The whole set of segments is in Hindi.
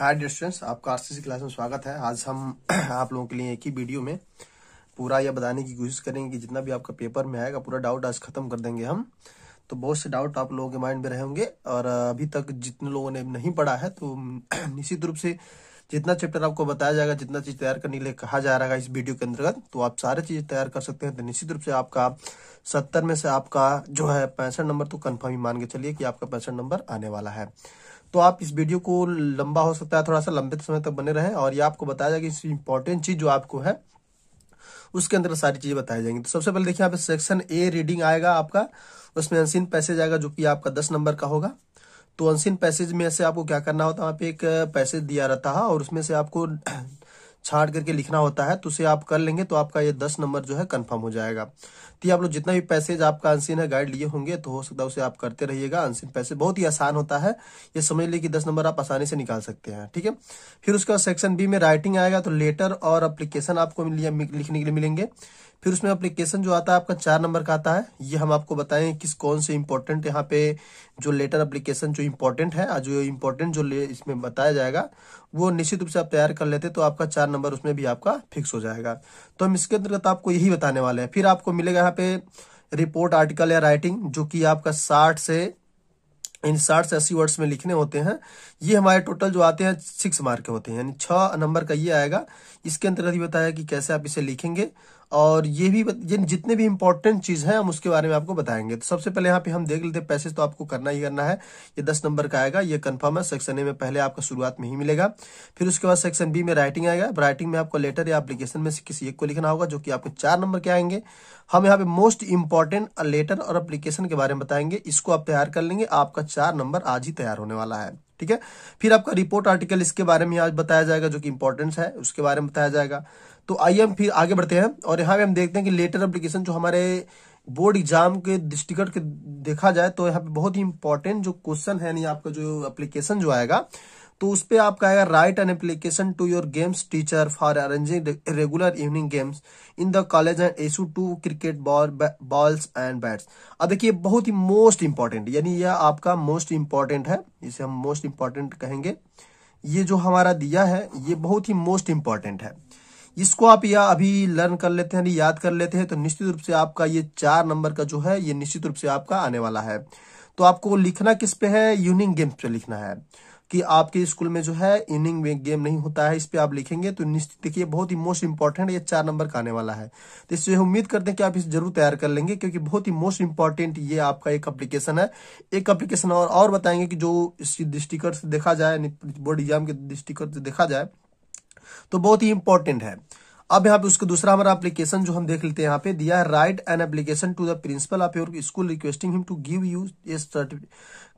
हाय डिस्टेंस आपका आरसीसी क्लास में स्वागत है आज हम आप लोगों के लिए एक ही वीडियो में पूरा यह बताने की कोशिश करेंगे कि जितना भी आपका पेपर में आएगा पूरा डाउट आज खत्म कर देंगे हम तो बहुत से डाउट आप लोगों के माइंड में रहे होंगे और अभी तक जितने लोगों ने नहीं पढ़ा है तो निश्चित रूप से जितना चैप्टर आपको बताया जाएगा जितना चीज तैयार करने के लिए कहा जा रहा है इस वीडियो के अंतर्गत तो आप सारे चीज तैयार कर सकते हैं तो निश्चित रूप से आपका सत्तर में से आपका जो है पैंसठ नंबर तो कन्फर्म ही मान के चलिए कि आपका पैंसठ नंबर आने वाला है तो आप इस वीडियो को लंबा हो सकता है थोड़ा सा लंबे समय तक बने रहे और ये आपको बताया जाएगा इस इंपॉर्टेंट चीज जो आपको है उसके अंदर सारी चीजें बताई जाएंगी तो सबसे पहले देखिए यहाँ पे सेक्शन ए रीडिंग आएगा आपका उसमें अनसिन पैसेज आएगा जो कि आपका दस नंबर का होगा तो अनसिन पैसेज में से आपको क्या करना होता है वहाँ पे एक पैसेज दिया रहता है और उसमें से आपको छाट करके लिखना होता है तो उसे आप कर लेंगे तो आपका ये दस नंबर जो है कन्फर्म हो जाएगा तो आप लोग जितना भी पैसेज आपका अनसिन है गाइड लिए होंगे तो हो सकता है उसे आप करते रहिएगा अनसिन पैसे बहुत ही आसान होता है ये समझ लीजिए कि दस नंबर आप आसानी से निकाल सकते हैं ठीक है फिर उसके बाद सेक्शन बी में राइटिंग आएगा तो लेटर और अप्लीकेशन आपको लिखने के लिए मिलेंगे फिर उसमें अप्लीकेशन जो आता है आपका चार नंबर का आता है ये हम आपको बताएं किस कौन से इंपॉर्टेंट यहाँ पे जो लेटर अप्लीकेशन जो इम्पोर्टेंट है जो इम्पोर्टेंट जो इसमें बताया जाएगा वो निश्चित रूप से आप तैयार कर लेते तो आपका चार नंबर उसमें भी आपका फिक्स हो जाएगा तो हम इसके अंतर्गत आपको यही बताने वाले हैं फिर आपको मिलेगा यहाँ पे रिपोर्ट आर्टिकल या राइटिंग जो कि आपका साठ से इन साठ से अस्सी वर्ड्स में लिखने होते हैं ये हमारे टोटल जो आते हैं सिक्स मार्क के होते हैं यानी छह नंबर का ये आएगा इसके अंतर्गत ही बताया कि कैसे आप इसे लिखेंगे और ये भी ये जितने भी इंपॉर्टेंट चीज है हम उसके बारे में आपको बताएंगे तो सबसे पहले यहाँ पे हम देख लेते हैं पैसेज तो आपको करना ही करना है ये दस नंबर का आएगा ये कन्फर्म है सेक्शन ए में पहले आपका शुरुआत में ही मिलेगा फिर उसके बाद सेक्शन बी में राइटिंग आएगा राइटिंग में आपको लेटर या अप्लीकेशन में से किसी एक को लिखना होगा जो कि आपके चार नंबर के आएंगे हम यहाँ पे मोस्ट इंपॉर्टेंट लेटर और अप्लीकेशन के बारे में बताएंगे इसको आप तैयार कर लेंगे आपका चार नंबर आज ही तैयार होने वाला है ठीक है फिर आपका रिपोर्ट आर्टिकल इसके बारे में आज बताया जाएगा जो कि इंपॉर्टेंस है उसके बारे में बताया जाएगा तो आइए हम फिर आगे बढ़ते हैं और यहाँ पे हम देखते हैं कि लेटर अप्लीकेशन जो हमारे बोर्ड एग्जाम के दृष्टिकट के देखा जाए तो यहाँ पे बहुत ही इंपॉर्टेंट जो क्वेश्चन है नहीं आपका जो एप्लीकेशन जो आएगा तो उस पर आपका आएगा write an application to your games teacher for arranging regular evening games in the college and issue to cricket ball balls and bats अब देखिए बहुत ही मोस्ट इंपॉर्टेंट यानी यह आपका मोस्ट इंपॉर्टेंट है इसे हम मोस्ट इंपॉर्टेंट कहेंगे ये जो हमारा दिया है ये बहुत ही मोस्ट इंपॉर्टेंट है इसको आप या अभी लर्न कर लेते हैं याद कर लेते हैं तो निश्चित रूप से आपका ये चार नंबर का जो है ये निश्चित रूप से आपका आने वाला है तो आपको लिखना किस पे है यूनिंग गेम पे लिखना है कि आपके स्कूल में जो है इनिंग गेम नहीं होता है इस पर आप लिखेंगे तो निश्चित देखिए बहुत ही मोस्ट इंपॉर्टेंट ये चार नंबर का आने वाला है तो इससे उम्मीद करते हैं कि आप इसे जरूर तैयार कर लेंगे क्योंकि बहुत ही मोस्ट इंपॉर्टेंट ये आपका एक एप्लीकेशन है एक अप्लीकेशन और, और बताएंगे कि जो इस दृष्टिकोण से देखा जाए बोर्ड एग्जाम के दृष्टिकोण से देखा जाए तो बहुत ही इंपॉर्टेंट है अब यहाँ पे उसका दूसरा हमारा एप्लीकेशन जो हम देख लेते हैं यहाँ पे दिया है write an application to the principal of your school requesting him to give you a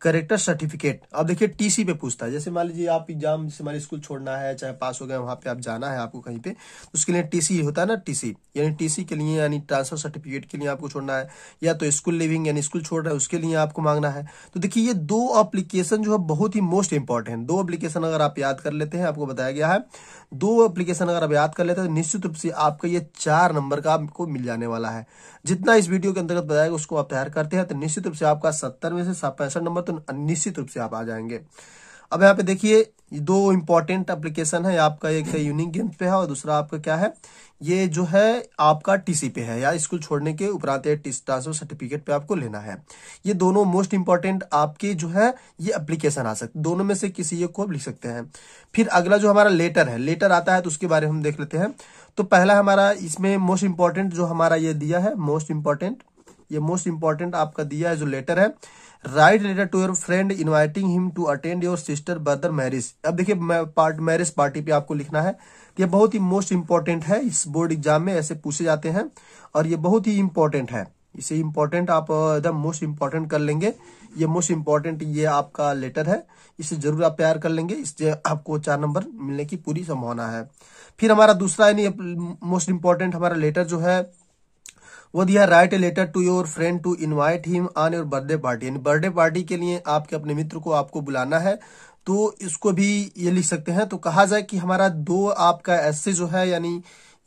character certificate अब देखिए टीसी पे पूछता है जैसे मान लीजिए आप एग्जाम जैसे हमारे स्कूल छोड़ना है चाहे पास हो गए वहां पे आप जाना है आपको कहीं पे तो उसके लिए टीसी होता है ना टीसी यानी टीसी के लिए यानी ट्रांसफर सर्टिफिकेट के लिए आपको छोड़ना है या तो स्कूल लिविंग यानी स्कूल छोड़ रहा है उसके लिए आपको मांगना है तो देखिये ये दो अप्लीकेशन जो है बहुत ही मोस्ट इंपॉर्टेंट दो अप्लीकेशन अगर आप याद कर लेते हैं आपको बताया गया है दो अप्लीकेशन अगर आप याद कर लेते हैं तो निश्चित निश्चित रूप से आपका ये चार नंबर का आपको मिल जाने वाला है जितना इस वीडियो के अंतर्गत बताएगा उसको आप तैयार करते हैं तो निश्चित रूप से आपका सत्तर में से पैंसठ नंबर तो निश्चित रूप से आप आ जाएंगे अब यहाँ पे देखिए दो इम्पोर्टेंट एप्लीकेशन है आपका एक है यूनिक गेम पे है और दूसरा आपका क्या है ये जो है आपका टीसी पे है या स्कूल छोड़ने के उपरांत ट्रांसफर सर्टिफिकेट पे आपको लेना है ये दोनों मोस्ट इम्पोर्टेंट आपके जो है ये एप्लीकेशन आ सकते दोनों में से किसी एक को लिख सकते हैं फिर अगला जो हमारा लेटर है लेटर आता है तो उसके बारे में हम देख लेते हैं तो पहला हमारा इसमें मोस्ट इंपॉर्टेंट जो हमारा ये दिया है मोस्ट इंपॉर्टेंट ये मोस्ट इंपॉर्टेंट आपका दिया है जो लेटर है write letter to your friend inviting him to attend your sister brother marriage अब देखिए पार्ट मैरिज पार्टी पे आपको लिखना है ये बहुत ही मोस्ट इम्पॉर्टेंट है इस बोर्ड एग्जाम में ऐसे पूछे जाते हैं और ये बहुत ही इंपॉर्टेंट है इसे इम्पोर्टेंट आप एकदम मोस्ट इम्पोर्टेंट कर लेंगे ये मोस्ट इम्पोर्टेंट ये आपका लेटर है इसे जरूर आप प्यार कर लेंगे इससे आपको चार नंबर मिलने की पूरी संभावना है फिर हमारा दूसरा यानी मोस्ट इंपॉर्टेंट हमारा लेटर जो है वो दिया write a letter to your friend to invite him on your birthday party यानी बर्थडे पार्टी के लिए आपके अपने मित्र को आपको बुलाना है तो इसको भी ये लिख सकते हैं तो कहा जाए कि हमारा दो आपका ऐसे जो है यानी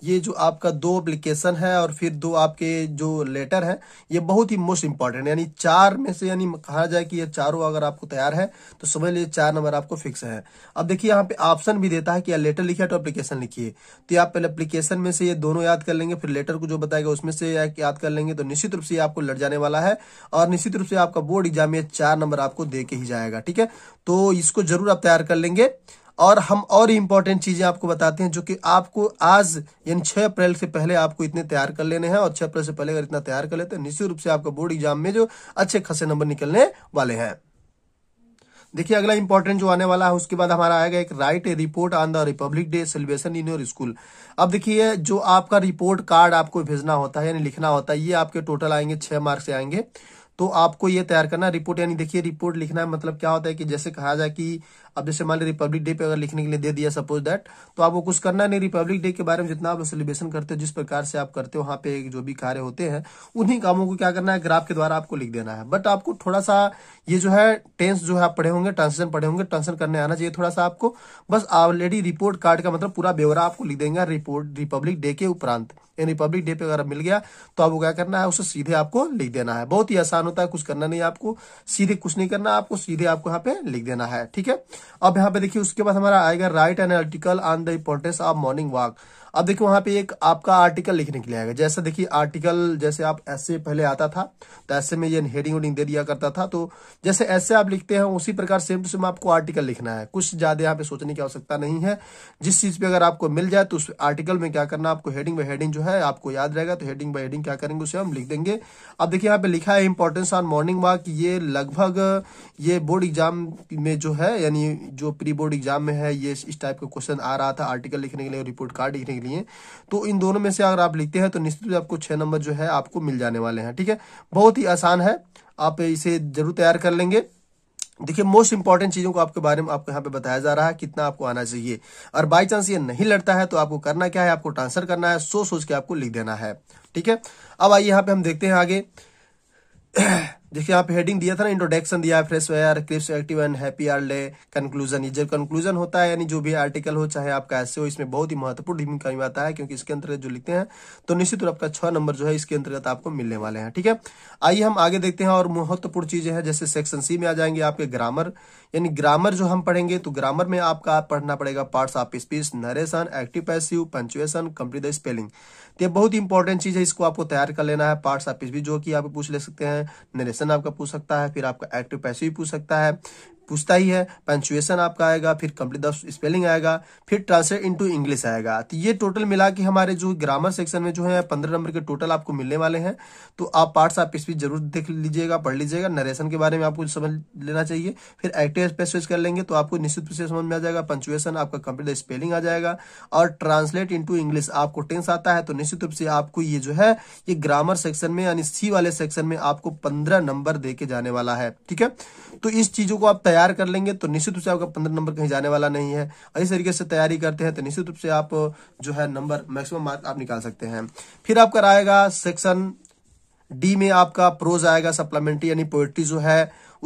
ये जो आपका दो अप्लीकेशन है और फिर दो आपके जो लेटर है ये बहुत ही मोस्ट इंपॉर्टेंट यानी चार में से यानी कहा जाए कि ये चारों अगर आपको तैयार है तो समझ लीजिए चार नंबर आपको फिक्स है अब देखिए यहाँ पे ऑप्शन भी देता है कि लेटर तो लिखिए तो अप्लीकेशन लिखिए तो आप पहले अप्लीकेशन में से ये दोनों याद कर लेंगे फिर लेटर को जो बताएगा उसमें से याद कर लेंगे तो निश्चित रूप से आपको लड़ जाने वाला है और निश्चित रूप से आपका बोर्ड एग्जाम में चार नंबर आपको दे के ही जाएगा ठीक है तो इसको जरूर आप तैयार कर लेंगे और हम और इम्पोर्टेंट चीज़ें आपको बताते हैं जो कि आपको आज यानी छह अप्रैल से पहले आपको इतने तैयार कर लेने हैं और छह अप्रैल से पहले अगर इतना तैयार कर लेते हैं निश्चित रूप से आपका बोर्ड एग्जाम में जो अच्छे खासे नंबर निकलने वाले हैं देखिए अगला इंपॉर्टेंट जो आने वाला है उसके बाद हमारा आएगा एक write a report on the Republic Day celebration in your school अब देखिए जो आपका रिपोर्ट कार्ड आपको भेजना होता है यानी लिखना होता है ये आपके टोटल आएंगे छह मार्क से आएंगे तो आपको ये तैयार करना रिपोर्ट यानी देखिए रिपोर्ट लिखना है मतलब क्या होता है कि जैसे कहा जाए कि अब जैसे मान ली रिपब्लिक डे पे अगर लिखने के लिए दे दिया सपोज दैट तो आपको कुछ करना नहीं रिपब्लिक डे के बारे में जितना आप सेलिब्रेशन करते हो जिस प्रकार से आप करते हो वहाँ पे जो भी कार्य होते हैं उन्हीं कामों को क्या करना है ग्राफ के द्वारा आपको लिख देना है बट आपको थोड़ा सा ये जो है टेंस जो है आप पढ़े होंगे ट्रांसलेशन पढ़े होंगे ट्रांसलेशन करने आना चाहिए थोड़ा सा आपको बस ऑलरेडी रिपोर्ट कार्ड का मतलब पूरा ब्यौरा आपको लिख देंगे रिपोर्ट रिपब्लिक डे के उपरांत रिपब्लिक डे पे अगर मिल गया तो आपको क्या करना है उसे सीधे आपको लिख देना है बहुत ही आसान होता है कुछ करना नहीं आपको सीधे कुछ नहीं करना आपको सीधे आपको यहाँ पे लिख देना है ठीक है अब यहाँ पे देखिए उसके बाद हमारा आएगा write an article on the importance of morning walk अब देखिए वहां पे एक आपका आर्टिकल लिखने के लिए आएगा जैसे देखिए आर्टिकल जैसे आप ऐसे पहले आता था तो ऐसे में ये हेडिंग वेडिंग दे दिया करता था तो जैसे ऐसे आप लिखते हैं उसी प्रकार सेम टू सेम आपको आर्टिकल लिखना है कुछ ज्यादा यहाँ पे सोचने की आवश्यकता नहीं है जिस चीज पे अगर आपको मिल जाए तो उस आर्टिकल में क्या करना आपको हेडिंग बाई हेडिंग जो है आपको याद रहेगा तो हेडिंग बाई हेडिंग क्या करेंगे उसे हम लिख देंगे अब देखिए यहाँ पे लिखा है इंपॉर्टेंस ऑन मॉर्निंग वॉक ये लगभग ये बोर्ड एग्जाम में जो है यानी जो प्री बोर्ड एग्जाम में है ये इस टाइप का क्वेश्चन आ रहा था आर्टिकल लिखने के लिए रिपोर्ट कार्ड लिखने के लिए लिए तो इन दोनों में से अगर आप लिखते हैं तो निश्चित रूप से आपको छह नंबर जो है आपको मिल जाने वाले हैं ठीक है बहुत ही आसान है आप इसे जरूर तैयार कर लेंगे देखिए मोस्ट इंपॉर्टेंट चीजों को आपके बारे में आपको यहाँ पे बताया जा रहा है कितना आपको आना चाहिए और बाई चांस ये नहीं लड़ता है तो आपको करना क्या है आपको ट्रांसफर करना है सोच सोच के आपको लिख देना है ठीक है अब आइए यहाँ पे हम देखते हैं आगे देखिए आप हेडिंग दिया था ना इंट्रोडक्शन दिया है fresh air keeps active and happy all day conclusion जब कंक्लूजन होता है यानी जो भी आर्टिकल हो चाहे आपका ऐसे हो इसमें बहुत ही महत्वपूर्ण भूमिका निभाता है क्योंकि इसके अंतर्गत जो लिखते हैं तो निश्चित रूप आपका छह नंबर जो है इसके अंतर्गत आपको मिलने वाले हैं ठीक है आइए हम आगे देखते हैं और महत्वपूर्ण चीजें हैं जैसे सेक्शन सी में आ जाएंगे आपके ग्रामर यानी ग्रामर जो हम पढ़ेंगे तो ग्रामर में आपका पढ़ना पड़ेगा part of speech narration active passive punctuation complete the spelling बहुत इंपॉर्टेंट चीज है इसको आपको तैयार कर लेना है पार्ट ऑफ स्पीच जो कि आप पूछ ले सकते हैं नरेशन क्वेश्चन आपका पूछ सकता है फिर आपका एक्टिव पैसिव पूछ सकता है पूछता ही है पंचुएशन आपका आएगा फिर कंप्लीट द स्पेलिंग आएगा फिर ट्रांसलेट इनटू इंग्लिश आएगा तो ये टोटल मिला के हमारे जो ग्रामर सेक्शन में जो है पंद्रह नंबर के टोटल आपको मिलने वाले हैं तो आप पार्ट्स आप इस बीच जरूर देख लीजिएगा पढ़ लीजिएगा नरेशन के बारे में आपको समझ लेना चाहिए फिर एक्टिव स्पेस कर लेंगे तो आपको निश्चित रूप से समझ में आ जाएगा पंचुएशन आपका कंप्लीट द स्पेलिंग आ जाएगा और ट्रांसलेट इंटू इंग्लिश आपको टेंस आता है तो निश्चित रूप से आपको ये जो है ये ग्रामर सेक्शन में यानी सी वाले सेक्शन में आपको पंद्रह नंबर दे जाने वाला है ठीक है तो इस चीजों को आप तैयार कर लेंगे तो निश्चित रूप से आपका पंद्रह नंबर कहीं जाने वाला नहीं है इस तरीके से तैयारी करते हैं तो निश्चित रूप से आप जो है नंबर मैक्सिमम मार्क आप निकाल सकते हैं फिर आपका आएगा सेक्शन डी में आपका प्रोज आएगा सप्लीमेंट्री यानी पोएट्री जो है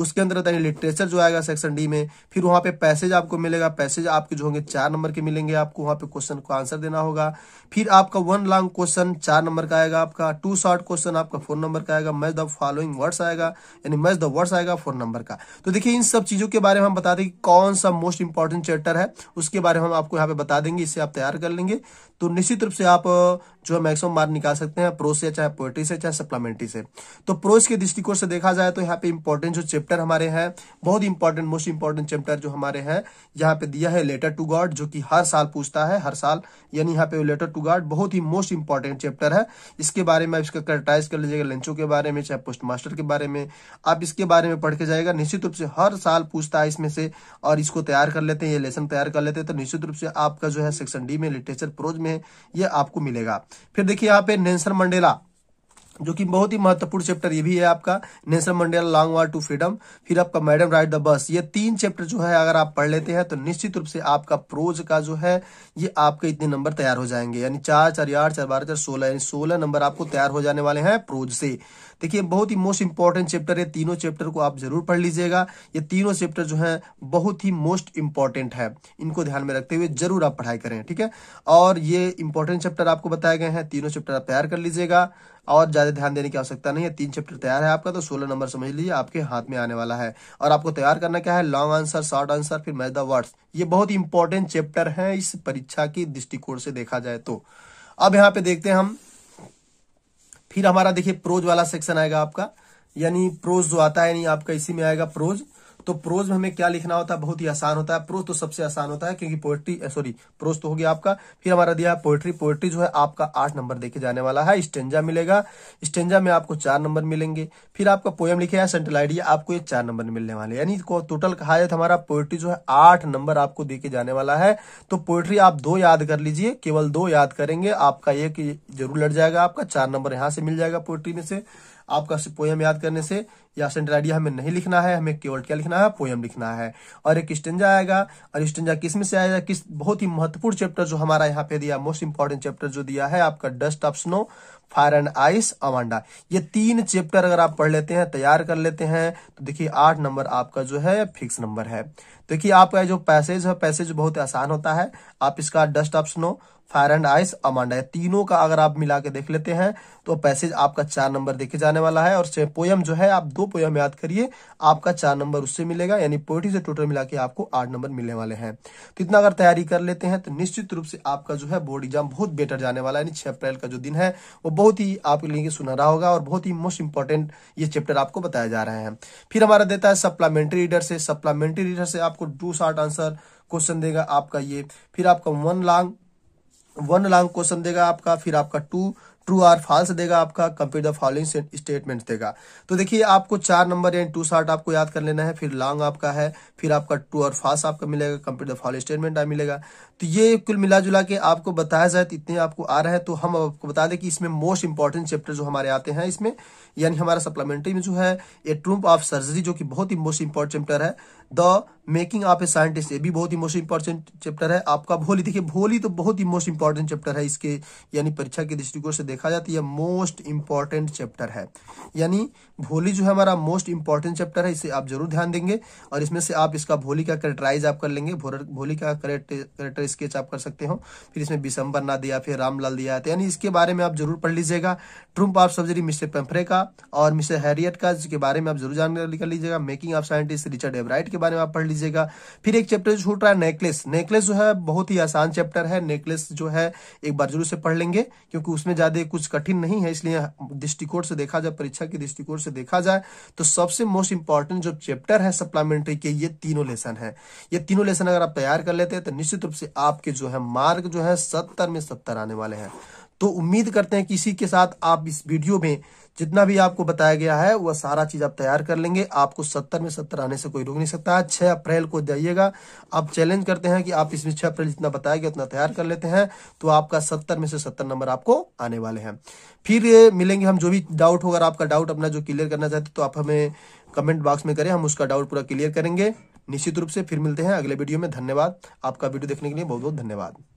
उसके अंदर है लिटरेचर जो आएगा सेक्शन डी में फिर वहां पे पैसेज आपको मिलेगा पैसेज आपके जो होंगे चार नंबर के मिलेंगे आपको वहां पे क्वेश्चन को आंसर देना होगा फिर आपका वन लॉन्ग क्वेश्चन चार नंबर का आएगा आपका टू शॉर्ट क्वेश्चन आपका फोर नंबर का आएगा मैच द फॉलोइंग वर्ड्स आएगा यानी मैच द वर्ड्स आएगा फोर नंबर का तो देखिए इन सब चीज़ों के बारे में हम बता दें कि कौन सा मोस्ट इंपॉर्टेंट चैप्टर है उसके बारे में हम आपको यहाँ पे बता देंगे इसे आप तैयार कर लेंगे तो निश्चित रूप से आप जो है मैक्सिमम मार्क निकाल सकते हैं प्रोस से चाहे पोएट्री से चाहे सप्लीमेंट्री से तो प्रोस के दृष्टिकोण से देखा जाए तो यहाँ पे इंपॉर्टेंट जो चैप्टर हमारे हैं बहुत इंपॉर्टेंट मोस्ट इंपॉर्टेंट चैप्टर जो हमारे हैं यहाँ पे दिया है लेटर टू गॉड जो कि हर साल पूछता है हर साल यानी यहाँ पे लेटर टू गॉड बहुत ही मोस्ट इंपॉर्टेंट चैप्टर है इसके बारे में आप इसका कैरेक्टराइज कर लीजिएगा लंचों के बारे में चाहे पोस्ट मास्टर के बारे में आप इसके बारे में पढ़ के जाएगा निश्चित रूप से हर साल पूछता है इसमें से और इसको तैयार कर लेते हैं ये लेसन तैयार कर लेते हैं तो निश्चित रूप से आपका जो है सेक्शन डी में लिटरेचर प्रोज में ये आपको मिलेगा फिर देखिए यहाँ पे नेंसर मंडेला जो कि बहुत ही महत्वपूर्ण चैप्टर ये भी है आपका Nelson Mandela long walk to freedom फिर आपका मैडम राइड द बस ये तीन चैप्टर जो है अगर आप पढ़ लेते हैं तो निश्चित रूप से आपका प्रोज का जो है ये आपके इतने नंबर तैयार हो जाएंगे यानी चार चार आठ चार बारह चार सोलह यानी सोलह नंबर आपको तैयार हो जाने वाले हैं प्रोज से देखिए बहुत ही मोस्ट इंपॉर्टेंट चैप्टर है तीनों चैप्टर को आप जरूर पढ़ लीजिएगा ये तीनों चैप्टर जो है बहुत ही मोस्ट इंपॉर्टेंट है इनको ध्यान में रखते हुए जरूर आप पढ़ाई करें ठीक है और ये इंपॉर्टेंट चैप्टर आपको बताए गए हैं तीनों चैप्टर आप तैयार कर लीजिएगा और ज्यादा ध्यान देने की आवश्यकता नहीं है तीन चैप्टर तैयार है आपका तो सोलह नंबर समझ लीजिए आपके हाथ में आने वाला है और आपको तैयार करना क्या है लॉन्ग आंसर शॉर्ट आंसर फिर मैच द वर्ड्स ये बहुत इंपॉर्टेंट चैप्टर है इस परीक्षा की दृष्टिकोण से देखा जाए तो अब यहाँ पे देखते हैं हम फिर हमारा देखिए प्रोज वाला सेक्शन आएगा आपका यानी प्रोज जो आता है यानी आपका इसी में आएगा प्रोज तो प्रोज में हमें क्या लिखना होता है बहुत ही आसान होता है प्रोज तो सबसे आसान होता है क्योंकि पोएट्री सॉरी प्रोज तो हो गया आपका फिर हमारा दिया है पोएट्री पोएट्री जो है आपका आठ नंबर देखे जाने वाला है स्टेंजा मिलेगा स्टेंजा में आपको चार नंबर मिलेंगे फिर आपका पोएम लिखे है सेंट्रल आइडिया आपको ये चार नंबर मिलने वाले यानी टोटल कहा जाए तो हमारा पोएट्री जो है आठ नंबर आपको देखे जाने वाला है तो पोएट्री आप दो याद कर लीजिए केवल दो याद करेंगे आपका एक जरूर लड़ जाएगा आपका चार नंबर यहां से मिल जाएगा पोएट्री में से आपका पोएम याद करने से या सेंटर आइडिया हमें नहीं लिखना है हमें केवल क्या लिखना है पोयम लिखना है और एक स्टेंजा आएगा और स्टेंजा किस में से आएगा किस बहुत ही महत्वपूर्ण चैप्टर जो हमारा यहाँ पे दिया मोस्ट इंपॉर्टेंट चैप्टर जो दिया है आपका dust of snow fire and ice Amanda ये तीन चैप्टर अगर आप पढ़ लेते हैं तैयार कर लेते हैं तो देखिए आठ नंबर आपका जो है फिक्स नंबर है देखिए आपका जो पैसेज है पैसेज बहुत आसान होता है आप इसका dust of snow fire and ice Amanda तीनों का अगर आप मिला के देख लेते हैं तो पैसेज आपका चार नंबर देखे जाने वाला है और पोयम जो है आप दो पोयम याद करिए आपका चार नंबर उससे मिलेगा यानी पोइट्री से टोटल मिला के आपको आठ नंबर मिलने वाले हैं तो इतना अगर तैयारी कर लेते हैं तो निश्चित रूप से आपका जो है बोर्ड एग्जाम बहुत बेटर जाने वाला है यानी छह अप्रैल का जो दिन है वो बहुत ही आपके लिए सुनहरा होगा और बहुत ही मोस्ट इंपॉर्टेंट ये चैप्टर आपको बताया जा रहा है फिर हमारा देता है सप्लामेंट्री रीडर से सप्लामेंट्री रीडर से आपको टू शार्ट आंसर क्वेश्चन देगा आपका ये फिर आपका one long one long question देगा आपका फिर आपका टू ट्रू आर फॉल्स देगा आपका कंप्लीट द फॉलोइंग स्टेटमेंट देगा तो देखिए आपको चार नंबर यानी टू शार्ट आपको याद कर लेना है फिर लॉन्ग आपका है फिर आपका ट्रू और फॉल्स आपका मिलेगा कंप्लीट द फॉलोइंग स्टेटमेंट मिलेगा तो ये कुल मिला जुला के आपको बताया जाए तो इतने आपको आ रहा है तो हम आपको बता दें कि इसमें मोस्ट इंपॉर्टेंट चैप्टर जो हमारे आते हैं इसमें यानी हमारा सप्लीमेंट्री में जो है ए ट्रूम्प ऑफ सर्जरी जो कि बहुत ही मोस्ट इंपॉर्टेंट चैप्टर है the making of a scientist ये भी बहुत ही मोस्ट इंपॉर्टेंट चैप्टर है आपका भोली देखिए भोली तो बहुत ही मोस्ट इंपॉर्टेंट चैप्टर है इसके यानी परीक्षा के दृष्टिकोण से देखा जाता है मोस्ट इंपॉर्टेंट चैप्टर है यानी भोली जो है हमारा मोस्ट इंपॉर्टेंट चैप्टर है इसे आप जरूर ध्यान देंगे और इसमें से आप इसका भोली का करेक्टराइज आप कर लेंगे भोली का करेक्टर स्केच आप कर सकते हो फिर इसमें विशंबर ना दिया फिर रामलाल दिया तो यानी इसके बारे में आप जरूर पढ़ लीजिएगा triumph of surgery mister Pumphrey का और मिस्टर हैरियट का जिसके बारे में आप जरूर जानकारी कर लीजिएगा making of scientist Richard Ebright के बारे में आप पढ़ लीजिएगा फिर एक चैप्टर जो छूट रहा है नेकलेस नेकलेस जो है बहुत ही आसान चैप्टर है नेकलेस जो है एक बार जरूर से पढ़ लेंगे क्योंकि उसमें ज्यादा कुछ कठिन नहीं है इसलिए दृष्टिकोण से देखा जाए परीक्षा के दृष्टिकोण से देखा जाए तो सबसे मोस्ट इंपॉर्टेंट जो चैप्टर है सप्लीमेंट्री के ये तीनों लेसन है ये तीनों लेसन अगर आप तैयार कर लेते हैं तो निश्चित रूप से आपके जो है मार्क जो है सत्तर में सत्तर आने वाले हैं तो उम्मीद करते हैं किसी के साथ आप इस वीडियो में जितना भी आपको बताया गया है वह सारा चीज आप तैयार कर लेंगे आपको सत्तर में सत्तर आने से कोई रोक नहीं सकता है छह अप्रैल को जाइएगा आप चैलेंज करते हैं कि आप इसमें छह अप्रैल जितना बताया गया उतना तैयार कर लेते हैं तो आपका सत्तर में से सत्तर नंबर आपको आने वाले हैं फिर मिलेंगे हम जो भी डाउट होगा आपका डाउट अपना जो क्लियर करना चाहते तो आप हमें कमेंट बॉक्स में करें हम उसका डाउट पूरा क्लियर करेंगे निश्चित रूप से फिर मिलते हैं अगले वीडियो में धन्यवाद आपका वीडियो देखने के लिए बहुत बहुत धन्यवाद